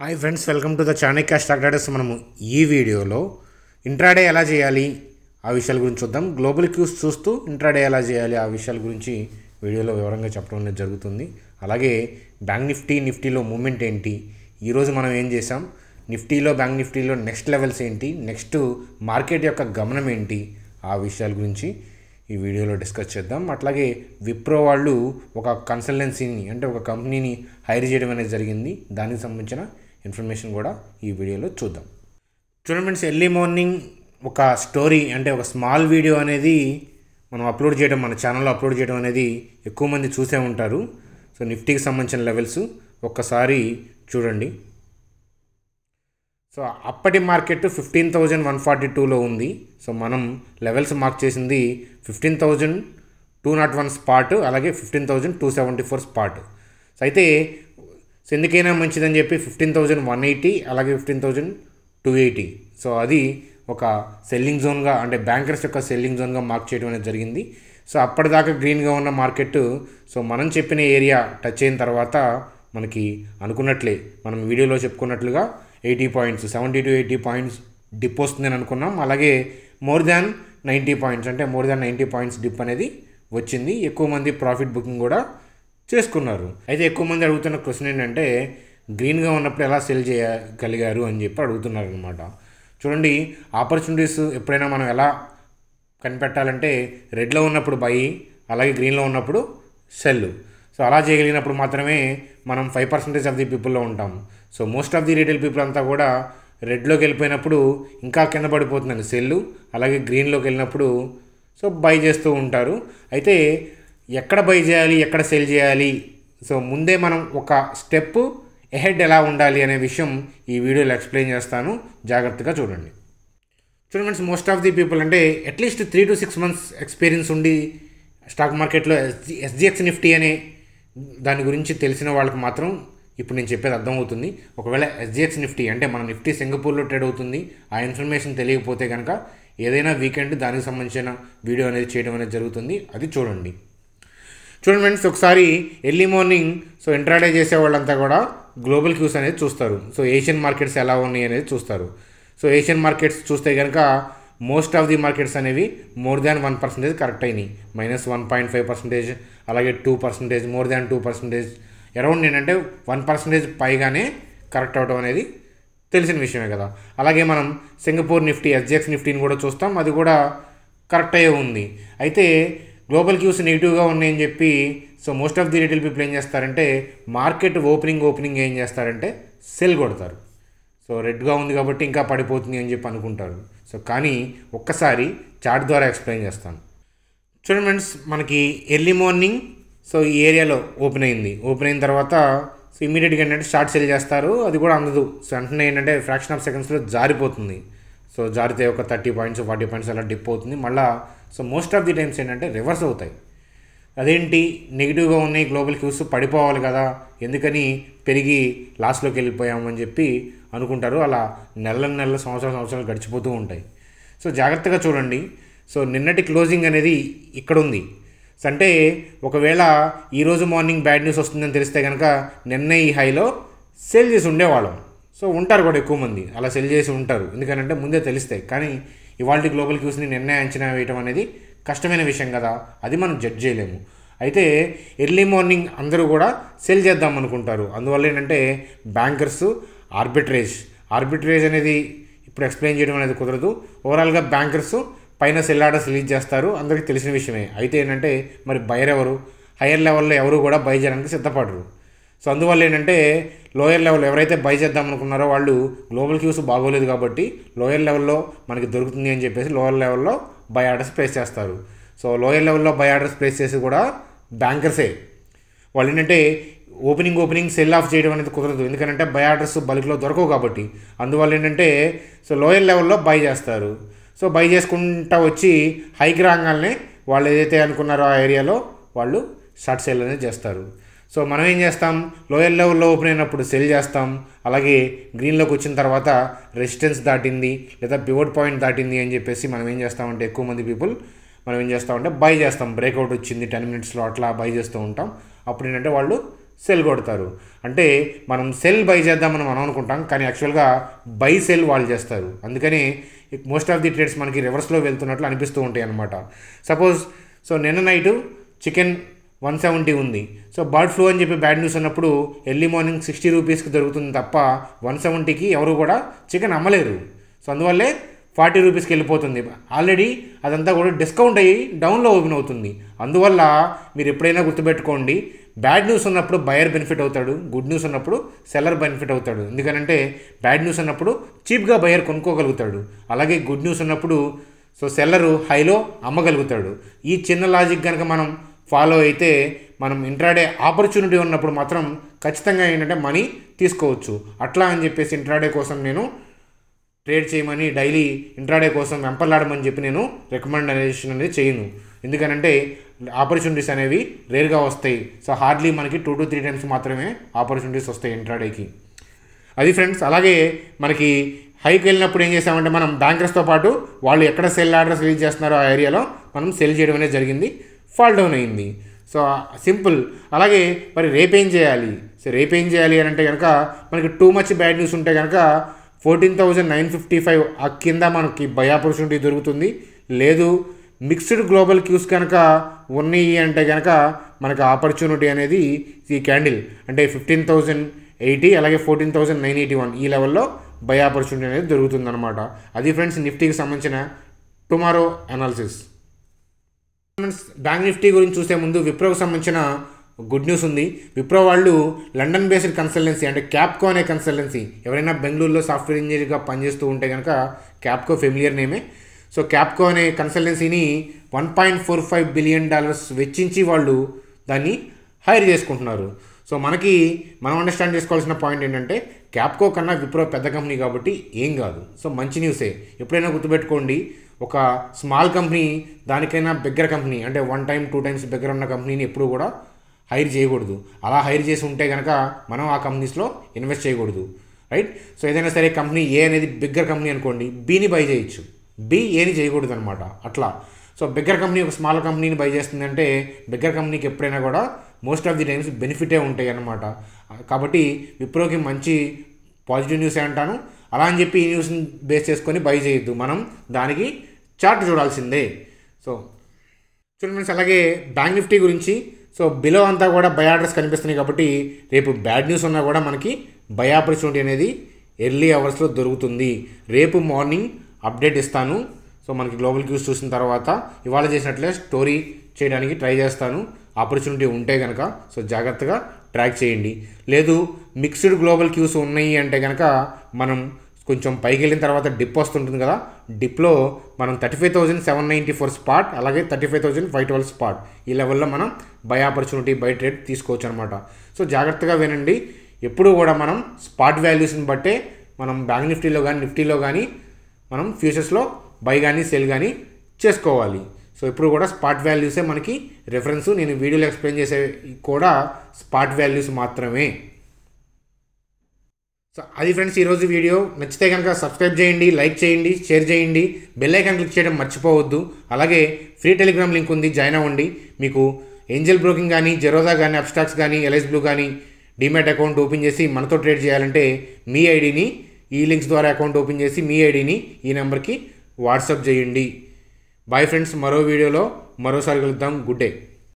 hi friends welcome to the Chanakya stock traders మనము ఈ వీడియోలో ఇంట్రాడే ఎలా చేయాలి ఆ విషయాల గురించి చూద్దాం గ్లోబల్ క్యూస్ చూస్తూ ఇంట్రాడే ఎలా చేయాలి ఆ విషయాల గురించి వీడియోలో వివరంగా చెప్పడం అనేది జరుగుతుంది అలాగే బ్యాంక్ నిఫ్టీ నిఫ్టీలో మూమెంట్ ఏంటి ఈరోజు మనం ఏం చేసాం నిఫ్టీలో బ్యాంక్ నిఫ్టీలో నెక్స్ట్ లెవెల్స్ ఏంటి నెక్స్ట్ మార్కెట్ యొక్క గమనం ఏంటి ఆ విషయాల గురించి ఈ వీడియోలో డిస్కస్ చేద్దాం అట్లాగే విప్రో వాళ్ళు ఒక కన్సల్టెన్సీని అంటే ఒక కంపెనీని హైర్ చేయడం అనేది జరిగింది దానికి సంబంధించిన ఇన్ఫర్మేషన్ కూడా ఈ వీడియోలో చూద్దాం చూడండి ఫ్రెండ్స్ ఎర్లీ మార్నింగ్ ఒక స్టోరీ అంటే ఒక స్మాల్ వీడియో అనేది మనం అప్లోడ్ చేయడం మన ఛానల్లో అప్లోడ్ చేయడం అనేది ఎక్కువ మంది చూసే ఉంటారు సో నిఫ్టీకి సంబంధించిన లెవెల్స్ ఒక్కసారి చూడండి సో అప్పటి market fifteen thousand one forty టూలో ఉంది సో మనం లెవెల్స్ మార్క్ చేసింది fifteen thousand two naught one spot అలాగే fifteen thousand two seventy four spot so అయితే ఎందుకైనా మంచిదని చెప్పి ఫిఫ్టీన్ థౌజండ్ వన్ ఎయిటీ అలాగే fifteen thousand two eighty so అది ఒక సెల్లింగ్ జోన్గా అంటే బ్యాంకర్స్ యొక్క సెల్లింగ్ జోన్గా మార్క్ చేయడం అనేది జరిగింది సో అప్పటిదాకా గ్రీన్గా ఉన్న మార్కెట్ సో మనం చెప్పిన ఏరియా టచ్ అయిన తర్వాత మనకి అనుకున్నట్లే మనం వీడియోలో చెప్పుకున్నట్లుగా eighty points seventy to eighty points dip వస్తుందని అనుకున్నాం అలాగే మోర్ దాన్ నైంటీ పాయింట్స్ అంటే more than ninety points dip అనేది వచ్చింది ఎక్కువ మంది ప్రాఫిట్ బుకింగ్ కూడా చేసుకున్నారు అయితే ఎక్కువ మంది అడుగుతున్న క్వశ్చన్ ఏంటంటే గ్రీన్గా ఉన్నప్పుడు ఎలా సెల్ చేయగలిగారు అని చెప్పి అడుగుతున్నారు అనమాట చూడండి ఆపర్చునిటీస్ ఎప్పుడైనా మనం ఎలా కనిపెట్టాలంటే రెడ్లో ఉన్నప్పుడు బై అలాగే గ్రీన్లో ఉన్నప్పుడు సెల్ సో అలా చేయగలిగినప్పుడు మాత్రమే మనం ఫైవ్ పర్సెంటేజ్ ఆఫ్ ది పీపుల్లో ఉంటాం so most of the retail people అంతా కూడా రెడ్లోకి వెళ్ళిపోయినప్పుడు ఇంకా కింద పడిపోతుందండి సెల్లు అలాగే గ్రీన్లోకి వెళ్ళినప్పుడు సో బై చేస్తూ ఉంటారు అయితే ఎక్కడ బై చేయాలి ఎక్కడ సెల్ చేయాలి సో ముందే మనం ఒక స్టెప్ ఎహెడ్ ఎలా ఉండాలి అనే విషయం ఈ వీడియోలో ఎక్స్ప్లెయిన్ చేస్తాను జాగ్రత్తగా చూడండి చూడండి friends most of the people అంటే at least three to six months experience ఉండి స్టాక్ మార్కెట్లో ఎస్జి ఎస్జిఎక్స్ నిఫ్టీ అనే దాని గురించి తెలిసిన వాళ్ళకి మాత్రం ఇప్పుడు నేను చెప్పేది అర్థమవుతుంది ఒకవేళ ఎస్జిహెచ్ నిఫ్టీ అంటే మన నిఫ్టీ సింగపూర్లో ట్రేడ్ అవుతుంది ఆ ఇన్ఫర్మేషన్ తెలియకపోతే కనుక ఏదైనా వీకెండ్ దానికి సంబంధించిన వీడియో అనేది చేయడం అనేది జరుగుతుంది అది చూడండి చూడండి ఫ్రెండ్స్ ఒకసారి ఎర్లీ మార్నింగ్ సో ఇంట్రాడే చేసే వాళ్ళంతా కూడా గ్లోబల్ క్యూస్ అనేది చూస్తారు సో ఏషియన్ మార్కెట్స్ ఎలా ఉన్నాయి అనేది చూస్తారు సో ఏషియన్ మార్కెట్స్ చూస్తే కనుక మోస్ట్ ఆఫ్ ది మార్కెట్స్ అనేవి more than one percentage correct అయినాయి minus one point five percentage అలాగే two percentage more than two percentage around ఏంటంటే వన్ పర్సంటేజ్ పైగానే కరెక్ట్ అవడం అనేది తెలిసిన విషయమే కదా అలాగే మనం సింగపూర్ నిఫ్టీ ఎస్జిఎక్స్ నిఫ్టీని కూడా చూస్తాం అది కూడా కరెక్ట్ అయ్యే ఉంది అయితే గ్లోబల్ క్యూస్ నెగిటివ్గా ఉన్నాయని చెప్పి so most of the retail people ఏం చేస్తారంటే మార్కెట్ ఓపెనింగ్ ఓపెనింగ్ ఏం చేస్తారంటే సెల్ కొడతారు సో రెడ్గా ఉంది కాబట్టి ఇంకా పడిపోతుంది అని చెప్పి అనుకుంటారు సో కానీ ఒక్కసారి చార్ట్ ద్వారా ఎక్స్ప్లెయిన్ చేస్తాను చూడండి ఫ్రెండ్స్ మనకి ఎర్లీ మార్నింగ్ సో ఈ ఏరియాలో ఓపెన్ అయింది ఓపెన్ అయిన తర్వాత సో ఇమీడియట్గా ఏంటంటే షార్ట్ సెల్ చేస్తారు అది కూడా అందదు సో వెంటనే ఏంటంటే ఫ్రాక్షన్ ఆఫ్ సెకండ్స్లో జారిపోతుంది సో జారితే ఒక థర్టీ పాయింట్స్ ఫార్టీ పాయింట్స్ అలా డిప్ అవుతుంది మళ్ళీ so most of the times ఏంటంటే రివర్స్ అవుతాయి అదేంటి నెగిటివ్గా ఉన్నాయి గ్లోబల్ క్యూస్ పడిపోవాలి కదా ఎందుకని పెరిగి లాస్ట్లోకి వెళ్ళిపోయామని చెప్పి అనుకుంటారు అలా నెల నెలల సంవత్సరాల సంవత్సరాలు గడిచిపోతూ ఉంటాయి సో జాగ్రత్తగా చూడండి సో నిన్నటి క్లోజింగ్ అనేది ఇక్కడ ఉంది అంటే ఒకవేళ ఈరోజు మార్నింగ్ బ్యాడ్ న్యూస్ వస్తుందని తెలిస్తే కనుక నిన్న ఈ హైలో సెల్ చేసి ఉండేవాళ్ళం సో ఉంటారు కూడా ఎక్కువ మంది అలా సెల్ చేసి ఉంటారు ఎందుకంటే ముందే తెలిస్తాయి కానీ ఇవాళ గ్లోబల్ క్యూస్ని నిన్నే అంచనా వేయడం అనేది కష్టమైన విషయం కదా అది మనం జడ్జ్ చేయలేము అయితే ఎర్లీ మార్నింగ్ అందరూ కూడా సెల్ చేద్దాం అనుకుంటారు అందువల్ల ఏంటంటే బ్యాంకర్స్ ఆర్బిట్రేజ్ ఆర్బిట్రేజ్ అనేది ఇప్పుడు ఎక్స్ప్లెయిన్ చేయడం అనేది కుదరదు ఓవరాల్గా బ్యాంకర్స్ పైన సెల్ రిలీజ్ చేస్తారు అందరికీ తెలిసిన విషయమే అయితే ఏంటంటే మరి బయర్ ఎవరు హయ్యర్ లెవెల్లో ఎవరు కూడా బై చేయడానికి సిద్ధపడరు సో అందువల్ల ఏంటంటే లోయర్ లెవెల్ ఎవరైతే బై చేద్దాం అనుకున్నారో వాళ్ళు గ్లోబల్ క్యూస్ బాగోలేదు కాబట్టి లోయర్ లెవెల్లో మనకి దొరుకుతుంది అని చెప్పేసి లోయర్ లెవెల్లో బై ఆర్డర్స్ ప్లేస్ చేస్తారు సో లోయర్ లెవెల్లో బై ఆర్డర్స్ ప్లేస్ చేసి కూడా బ్యాంకర్సే వాళ్ళు ఏంటంటే ఓపెనింగ్ ఓపెనింగ్ సెల్ ఆఫ్ చేయడం అనేది కుదరదు ఎందుకంటే బై ఆర్డర్స్ బల్క్లో దొరకవు కాబట్టి అందువల్ల ఏంటంటే సో లోయర్ లెవెల్లో బై చేస్తారు సో బై చేసుకుంటా వచ్చి హై గ్రాంగల్ని వాళ్ళు ఏదైతే అనుకున్నారో ఆ ఏరియాలో వాళ్ళు షార్ట్ సేల్ అనేది చేస్తారు సో మనం ఏం చేస్తాం లోయర్ లెవెల్లో ఓపెన్ అయినప్పుడు సెల్ చేస్తాం అలాగే గ్రీన్లోకి వచ్చిన తర్వాత రెసిస్టెన్స్ దాటింది లేదా పివట్ పాయింట్ దాటింది అని చెప్పేసి మనం ఏం చేస్తామంటే ఎక్కువ మంది పీపుల్ మనం ఏం చేస్తామంటే బై చేస్తాం బ్రేక్అవుట్ వచ్చింది టెన్ మినిట్స్లో అట్లా బై చేస్తూ ఉంటాం అప్పుడు ఏంటంటే వాళ్ళు సెల్ కొడతారు అంటే మనం సెల్ బై చేద్దామని మనం అనుకుంటాం కానీ యాక్చువల్గా బై సెల్ వాళ్ళు చేస్తారు అందుకని మోస్ట్ ఆఫ్ ది ట్రేడ్స్ మనకి రివర్స్లో వెళ్తున్నట్లు అనిపిస్తూ ఉంటాయి అనమాట సపోజ్ సో నిన్న నైటు చికెన్ వన్ సెవెంటీ ఉంది సో బర్డ్ ఫ్లూ అని చెప్పి బ్యాడ్ న్యూస్ అన్నప్పుడు ఎర్లీ మార్నింగ్ సిక్స్టీ రూపీస్కి దొరుకుతుంది తప్ప వన్ సెవెంటీకి ఎవరు కూడా చికెన్ అమ్మలేరు సో అందువల్లే ఫార్టీ రూపీస్కి వెళ్ళిపోతుంది ఆల్రెడీ అదంతా కూడా డిస్కౌంట్ అయ్యి డౌన్లో ఓపెన్ అవుతుంది అందువల్ల మీరు ఎప్పుడైనా గుర్తుపెట్టుకోండి బ్యాడ్ న్యూస్ ఉన్నప్పుడు బయర్ బెనిఫిట్ అవుతాడు గుడ్ న్యూస్ ఉన్నప్పుడు సెల్లర్ బెనిఫిట్ అవుతాడు ఎందుకనంటే బ్యాడ్ న్యూస్ ఉన్నప్పుడు చీప్గా బయర్ కొనుక్కోగలుగుతాడు అలాగే గుడ్ న్యూస్ ఉన్నప్పుడు సో సెల్లరు హైలో అమ్మగలుగుతాడు ఈ చిన్న లాజిక్ కనుక మనం ఫాలో అయితే మనం ఇంట్రాడే ఆపర్చునిటీ ఉన్నప్పుడు మాత్రం ఖచ్చితంగా ఏంటంటే మనీ తీసుకోవచ్చు అట్లా అని చెప్పేసి ఇంట్రాడే కోసం నేను ట్రేడ్ చేయమని డైలీ ఇంట్రాడే కోసం వెంపలాడమని చెప్పి నేను రికమెండేషన్ అనేది చేయను ఎందుకనంటే ఆపర్చునిటీస్ అనేవి రేర్గా వస్తాయి సో హార్డ్లీ మనకి టూ టు త్రీ టైమ్స్ మాత్రమే ఆపర్చునిటీస్ వస్తాయి ఇంట్రాడేకి అది ఫ్రెండ్స్ అలాగే మనకి హైకి వెళ్ళినప్పుడు ఏం చేసామంటే మనం బ్యాంకర్స్తో పాటు వాళ్ళు ఎక్కడ సెల్ ఆర్డర్స్ రిలీజ్ చేస్తున్నారో ఆ ఏరియాలో మనం సెల్ చేయడం అనేది జరిగింది ఫాల్ డౌన్ అయింది సో సింపుల్ అలాగే మరి రేపేం చేయాలి సో రేపేం చేయాలి అని అంటే కనుక మనకి టూ మచ్ బ్యాడ్ న్యూస్ ఉంటే కనుక fourteen thousand nine fifty five ఆ కింద మనకి బై ఆపర్చునిటీ దొరుకుతుంది లేదు మిక్స్డ్ గ్లోబల్ క్యూస్ కనుక ఉన్నాయి అంటే కనుక మనకు ఆపర్చునిటీ అనేది ఈ క్యాండిల్ అంటే ఫిఫ్టీన్ థౌజండ్ ఎయిటీ అలాగే fourteen thousand nine eighty one ఈ లెవెల్లో బై ఆపర్చునిటీ అనేది దొరుకుతుందన్నమాట అది ఫ్రెండ్స్ నిఫ్టీకి సంబంధించిన టుమారో అనాలిసిస్ బ్యాంక్ నిఫ్టీ గురించి చూసే ముందు విప్రోకి సంబంధించిన గుడ్ న్యూస్ ఉంది విప్రో వాళ్ళు లండన్ బేస్డ్ కన్సల్టెన్సీ అంటే క్యాప్కో అనే కన్సల్టెన్సీ ఎవరైనా బెంగళూరులో సాఫ్ట్వేర్ ఇంజనీర్గా పనిచేస్తూ ఉంటే కనుక క్యాప్కో ఫెమిలియర్ నేమే సో క్యాప్కో అనే కన్సల్టెన్సీని one point four five billion dollars వెచ్చించి వాళ్ళు దాన్ని హైర్ చేసుకుంటున్నారు సో మనకి మనం అండర్స్టాండ్ చేసుకోవాల్సిన పాయింట్ ఏంటంటే క్యాప్కో కన్నా విప్రో పెద్ద కంపెనీ కాబట్టి ఏం కాదు సో మంచి న్యూసే ఎప్పుడైనా గుర్తుపెట్టుకోండి ఒక స్మాల్ కంపెనీ దానికైనా బిగ్గర కంపెనీ అంటే one time two times bigger ఉన్న కంపెనీని ఎప్పుడు కూడా హైర్ చేయకూడదు అలా హైర్ చేసి ఉంటే కనుక మనం ఆ కంపెనీస్లో ఇన్వెస్ట్ చేయకూడదు రైట్ సో ఏదైనా సరే కంపెనీ ఏ అనేది బిగ్గర్ కంపెనీ అనుకోండి బీని బై చేయొచ్చు బి ఏది చేయకూడదు అనమాట అట్లా సో బిగ్గర్ కంపెనీ ఒక స్మాల్ కంపెనీని బై చేస్తుందంటే బిగ్గర్ కంపెనీకి ఎప్పుడైనా కూడా మోస్ట్ ఆఫ్ ది టైమ్స్ బెనిఫిటే ఉంటాయి అనమాట కాబట్టి విప్రోకి మంచి పాజిటివ్ న్యూస్ అంటాను అలా అని చెప్పి ఈ న్యూస్ని బేస్ చేసుకొని బై చేయొద్దు మనం దానికి చార్ట్ చూడాల్సిందే సో చూడండి ఫ్రెండ్స్ అలాగే బ్యాంక్ నిఫ్టీ గురించి సో బిలో అంతా కూడా బై ఆర్డర్స్ కనిపిస్తున్నాయి కాబట్టి రేపు బ్యాడ్ న్యూస్ ఉన్నా కూడా మనకి బై ఆపర్చునిటీ అనేది ఎర్లీ అవర్స్లో దొరుకుతుంది రేపు మార్నింగ్ అప్డేట్ ఇస్తాను సో మనకి గ్లోబల్ క్యూస్ చూసిన తర్వాత ఇవాళ చేసినట్లే స్టోరీ చేయడానికి ట్రై చేస్తాను ఆపర్చునిటీ ఉంటే కనుక సో జాగ్రత్తగా ట్రాక్ చేయండి లేదు మిక్స్డ్ గ్లోబల్ క్యూస్ ఉన్నాయి అంటే కనుక మనం కొంచెం పైకి వెళ్ళిన తర్వాత డిప్ వస్తుంటుంది కదా డిప్లో మనం thirty five thousand seven ninety four spot అలాగే thirty five thousand five twelve spot ఈ లెవెల్లో మనం బై ఆపర్చునిటీ బై ట్రేడ్ తీసుకోవచ్చు అనమాట సో జాగ్రత్తగా వినండి ఎప్పుడు కూడా మనం స్పాట్ వాల్యూస్ని బట్టే మనం బ్యాంక్ నిఫ్టీలో కానీ నిఫ్టీలో కానీ మనం ఫ్యూచర్స్లో బై కానీ సెల్ కానీ చేసుకోవాలి సో ఇప్పుడు కూడా స్పాట్ వాల్యూసే మనకి రెఫరెన్స్ నేను వీడియోలో ఎక్స్ప్లెయిన్ చేసే కూడా స్పాట్ వాల్యూస్ మాత్రమే సో అది ఫ్రెండ్స్ ఈరోజు వీడియో నచ్చితే కనుక సబ్స్క్రైబ్ చేయండి లైక్ చేయండి షేర్ చేయండి బెల్ ఐకాన్ క్లిక్ చేయడం మర్చిపోవద్దు అలాగే ఫ్రీ టెలిగ్రామ్ లింక్ ఉంది జాయిన్ అవ్వండి మీకు ఏంజల్ బ్రోకింగ్ కానీ జెరోదా కానీ అప్స్టాక్స్ కానీ ఎల్ఐస్ బ్లూ కానీ డిమెట్ అకౌంట్ ఓపెన్ చేసి మనతో ట్రేడ్ చేయాలంటే మీ ఐడిని ఈ లింక్స్ ద్వారా అకౌంట్ ఓపెన్ చేసి మీ ఐడిని ఈ నెంబర్కి వాట్సాప్ చేయండి బాయ్ ఫ్రెండ్స్ మరో వీడియోలో మరోసారి కలుద్దాం గుడ్ డే